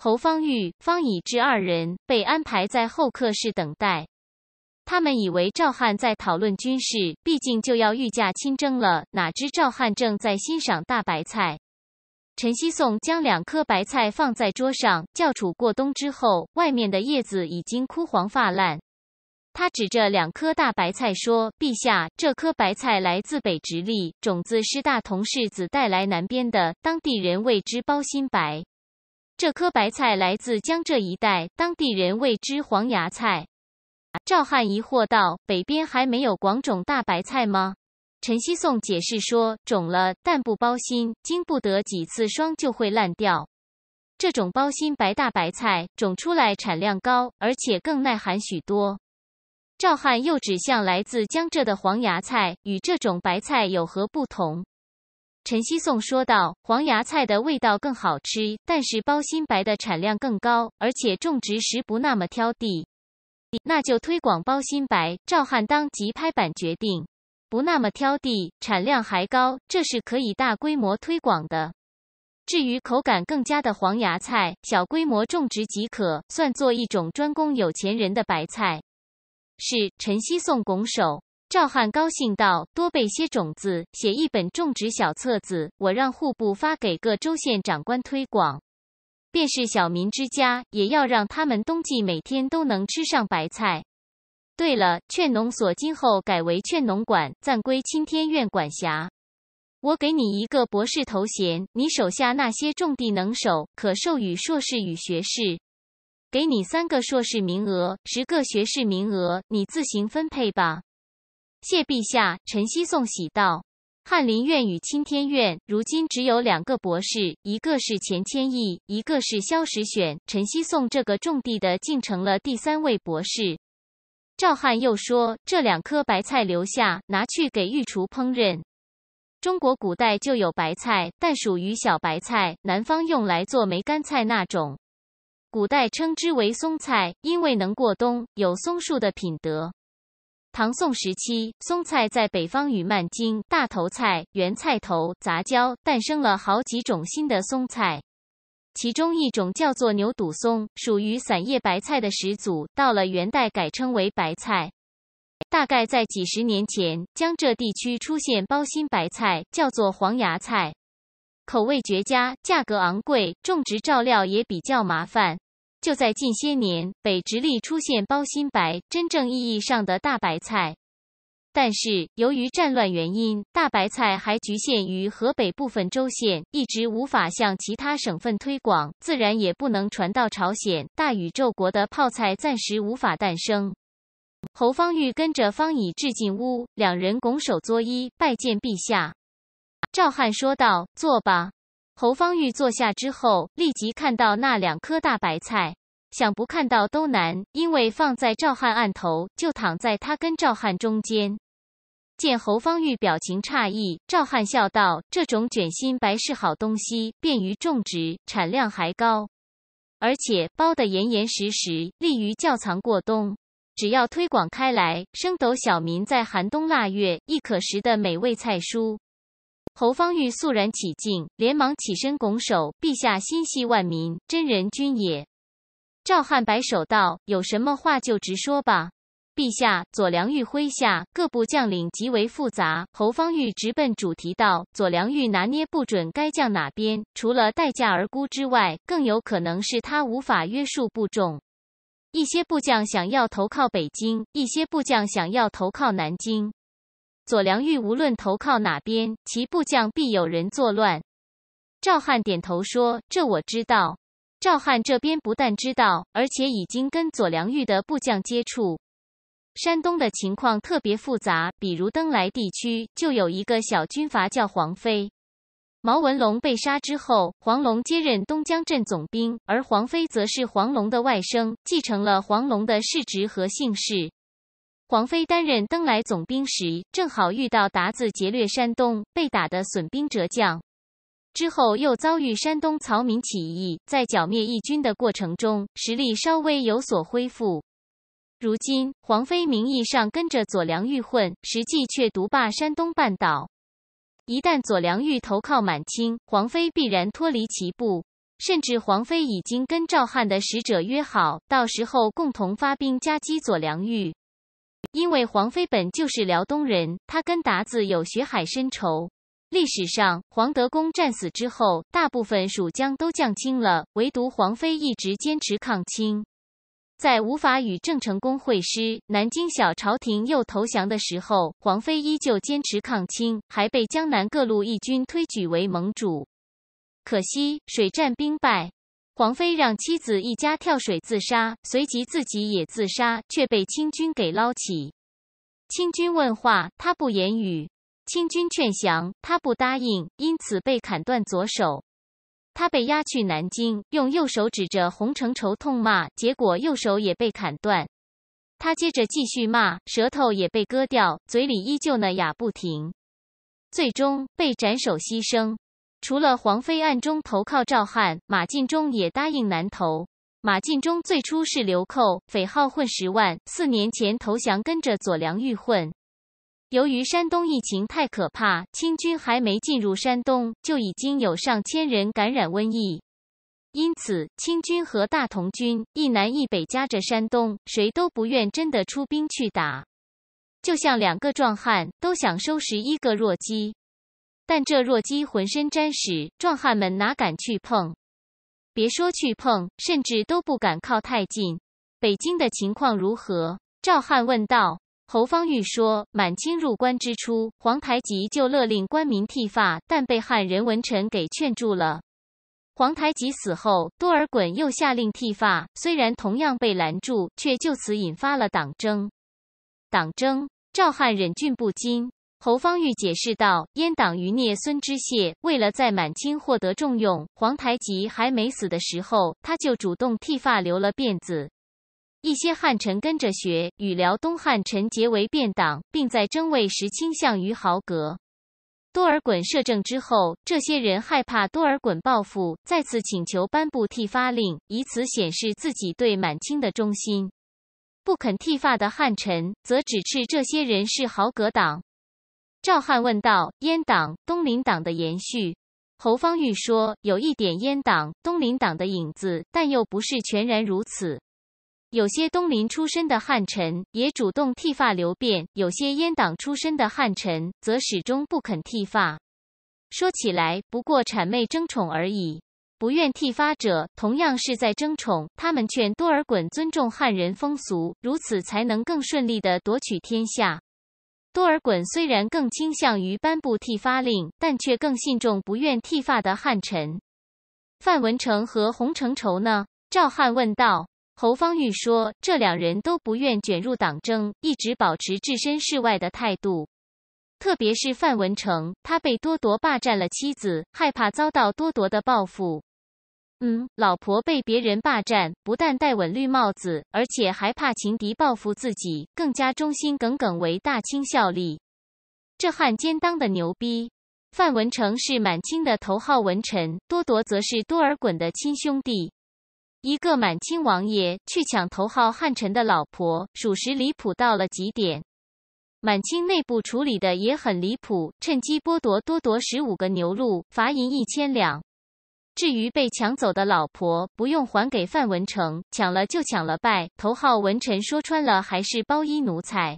侯方域、方以智二人被安排在候客室等待。他们以为赵汉在讨论军事，毕竟就要御驾亲征了。哪知赵汉正在欣赏大白菜。陈希颂将两颗白菜放在桌上，叫楚过冬之后，外面的叶子已经枯黄发烂。他指着两颗大白菜说：“陛下，这颗白菜来自北直隶，种子是大同世子带来南边的，当地人为之包心白。”这颗白菜来自江浙一带，当地人谓之黄芽菜。赵汉疑惑道：“北边还没有广种大白菜吗？”陈锡颂解释说：“种了但不包心，经不得几次霜就会烂掉。这种包心白大白菜种出来产量高，而且更耐寒许多。”赵汉又指向来自江浙的黄芽菜，与这种白菜有何不同？陈希颂说道：“黄芽菜的味道更好吃，但是包心白的产量更高，而且种植时不那么挑地。那就推广包心白。”赵汉当即拍板决定：“不那么挑地，产量还高，这是可以大规模推广的。至于口感更佳的黄芽菜，小规模种植即可，算作一种专供有钱人的白菜。”是陈希颂拱手。赵汉高兴道：“多备些种子，写一本种植小册子，我让户部发给各州县长官推广。便是小民之家，也要让他们冬季每天都能吃上白菜。对了，劝农所今后改为劝农馆，暂归钦天院管辖。我给你一个博士头衔，你手下那些种地能手可授予硕士与学士。给你三个硕士名额，十个学士名额，你自行分配吧。”谢陛下，陈希送喜道：“翰林院与钦天院如今只有两个博士，一个是钱谦益，一个是萧时选。陈希送这个种地的，竟成了第三位博士。”赵汉又说：“这两颗白菜留下，拿去给御厨烹饪。中国古代就有白菜，但属于小白菜，南方用来做梅干菜那种。古代称之为松菜，因为能过冬，有松树的品德。”唐宋时期，菘菜在北方与蔓菁、大头菜、圆菜头杂交，诞生了好几种新的菘菜。其中一种叫做牛肚松，属于散叶白菜的始祖。到了元代，改称为白菜。大概在几十年前，江浙地区出现包心白菜，叫做黄芽菜，口味绝佳，价格昂贵，种植照料也比较麻烦。就在近些年，北直隶出现包心白，真正意义上的大白菜。但是由于战乱原因，大白菜还局限于河北部分州县，一直无法向其他省份推广，自然也不能传到朝鲜大宇宙国的泡菜暂时无法诞生。侯方域跟着方以智进屋，两人拱手作揖拜见陛下。赵汉说道：“坐吧。”侯方域坐下之后，立即看到那两颗大白菜，想不看到都难，因为放在赵汉案头，就躺在他跟赵汉中间。见侯方域表情诧异，赵汉笑道：“这种卷心白是好东西，便于种植，产量还高，而且包得严严实实，利于窖藏过冬。只要推广开来，升斗小民在寒冬腊月亦可食的美味菜蔬。”侯方域肃然起敬，连忙起身拱手：“陛下心系万民，真人君也。”赵汉摆手道：“有什么话就直说吧。”陛下，左良玉麾下各部将领极为复杂。侯方域直奔主题道：“左良玉拿捏不准该降哪边，除了待价而沽之外，更有可能是他无法约束部众。一些部将想要投靠北京，一些部将想要投靠南京。”左良玉无论投靠哪边，其部将必有人作乱。赵汉点头说：“这我知道。赵汉这边不但知道，而且已经跟左良玉的部将接触。山东的情况特别复杂，比如登莱地区就有一个小军阀叫黄飞。毛文龙被杀之后，黄龙接任东江镇总兵，而黄飞则是黄龙的外甥，继承了黄龙的世职和姓氏。”黄飞担任登莱总兵时，正好遇到鞑子劫掠山东，被打得损兵折将。之后又遭遇山东曹民起义，在剿灭义军的过程中，实力稍微有所恢复。如今，黄飞名义上跟着左良玉混，实际却独霸山东半岛。一旦左良玉投靠满清，黄飞必然脱离其部。甚至黄飞已经跟赵汉的使者约好，到时候共同发兵夹击左良玉。因为黄飞本就是辽东人，他跟达子有血海深仇。历史上，黄德公战死之后，大部分蜀将都降清了，唯独黄飞一直坚持抗清。在无法与郑成功会师，南京小朝廷又投降的时候，黄飞依旧坚持抗清，还被江南各路义军推举为盟主。可惜水战兵败。黄飞让妻子一家跳水自杀，随即自己也自杀，却被清军给捞起。清军问话，他不言语；清军劝降，他不答应，因此被砍断左手。他被押去南京，用右手指着洪承畴痛骂，结果右手也被砍断。他接着继续骂，舌头也被割掉，嘴里依旧呢哑不停。最终被斩首牺牲。除了黄飞暗中投靠赵汉，马进忠也答应南投。马进忠最初是流寇，匪号混十万，四年前投降，跟着左良玉混。由于山东疫情太可怕，清军还没进入山东，就已经有上千人感染瘟疫。因此，清军和大同军一南一北夹着山东，谁都不愿真的出兵去打。就像两个壮汉都想收拾一个弱鸡。但这弱鸡浑身沾屎，壮汉们哪敢去碰？别说去碰，甚至都不敢靠太近。北京的情况如何？赵汉问道。侯方域说：“满清入关之初，皇太极就勒令官民剃发，但被汉人文臣给劝住了。皇太极死后，多尔衮又下令剃发，虽然同样被拦住，却就此引发了党争。党争。”赵汉忍俊不禁。侯方域解释道：“阉党余孽孙之燮为了在满清获得重用，皇太极还没死的时候，他就主动剃发留了辫子。一些汉臣跟着学，与辽东汉臣结为辫党，并在争位时倾向于豪格。多尔衮摄政之后，这些人害怕多尔衮报复，再次请求颁布剃发令，以此显示自己对满清的忠心。不肯剃发的汉臣，则指斥这些人是豪格党。”赵汉问道：“阉党东林党的延续？”侯方域说：“有一点阉党东林党的影子，但又不是全然如此。有些东林出身的汉臣也主动剃发留辫，有些阉党出身的汉臣则始终不肯剃发。说起来，不过谄媚争宠而已。不愿剃发者，同样是在争宠。他们劝多尔衮尊重汉人风俗，如此才能更顺利地夺取天下。”多尔衮虽然更倾向于颁布剃发令，但却更信重不愿剃发的汉臣。范文成和洪承畴呢？赵汉问道。侯方域说，这两人都不愿卷入党争，一直保持置身事外的态度。特别是范文成，他被多铎霸占了妻子，害怕遭到多铎的报复。嗯，老婆被别人霸占，不但戴稳绿帽子，而且还怕情敌报复自己，更加忠心耿耿为大清效力。这汉奸当的牛逼！范文成是满清的头号文臣，多铎则是多尔衮的亲兄弟。一个满清王爷去抢头号汉臣的老婆，属实离谱到了极点。满清内部处理的也很离谱，趁机剥夺多铎十五个牛录，罚银一千两。至于被抢走的老婆，不用还给范文成，抢了就抢了，拜头号文臣说穿了还是包衣奴才。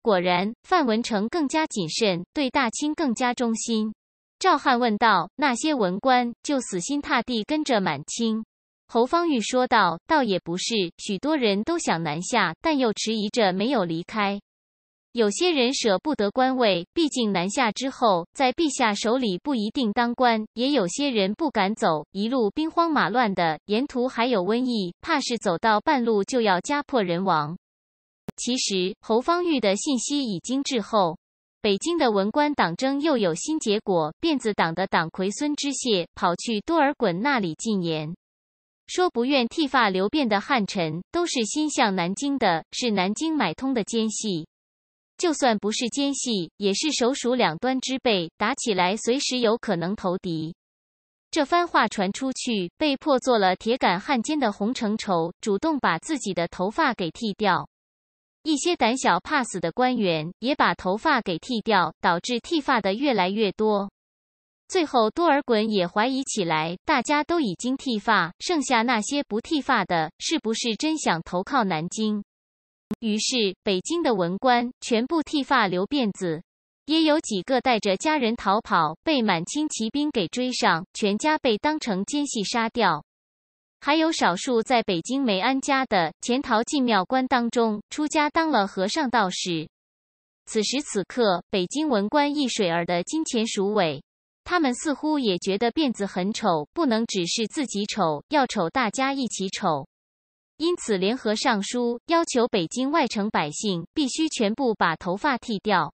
果然，范文成更加谨慎，对大清更加忠心。赵汉问道：“那些文官就死心塌地跟着满清？”侯方域说道：“倒也不是，许多人都想南下，但又迟疑着没有离开。”有些人舍不得官位，毕竟南下之后，在陛下手里不一定当官；也有些人不敢走，一路兵荒马乱的，沿途还有瘟疫，怕是走到半路就要家破人亡。其实侯方域的信息已经滞后，北京的文官党争又有新结果，辫子党的党魁孙之谢跑去多尔衮那里进言，说不愿剃发留辫的汉臣都是心向南京的，是南京买通的奸细。就算不是奸细，也是首鼠两端之辈，打起来随时有可能投敌。这番话传出去，被迫做了铁杆汉奸的洪承畴主动把自己的头发给剃掉。一些胆小怕死的官员也把头发给剃掉，导致剃发的越来越多。最后，多尔衮也怀疑起来：大家都已经剃发，剩下那些不剃发的，是不是真想投靠南京？于是，北京的文官全部剃发留辫子，也有几个带着家人逃跑，被满清骑兵给追上，全家被当成奸细杀掉。还有少数在北京没安家的潜逃进庙关当中，出家当了和尚道士。此时此刻，北京文官一水儿的金钱鼠尾，他们似乎也觉得辫子很丑，不能只是自己丑，要丑大家一起丑。因此，联合上书要求北京外城百姓必须全部把头发剃掉。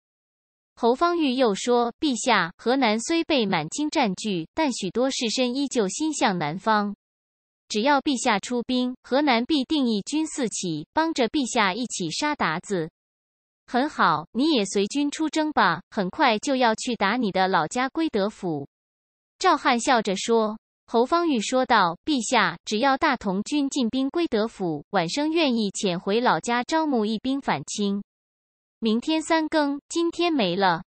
侯方域又说：“陛下，河南虽被满清占据，但许多士绅依旧心向南方。只要陛下出兵，河南必定义军四起，帮着陛下一起杀鞑子。”很好，你也随军出征吧，很快就要去打你的老家归德府。”赵汉笑着说。侯方域说道：“陛下，只要大同军进兵归德府，晚生愿意遣回老家招募一兵反清。明天三更，今天没了。”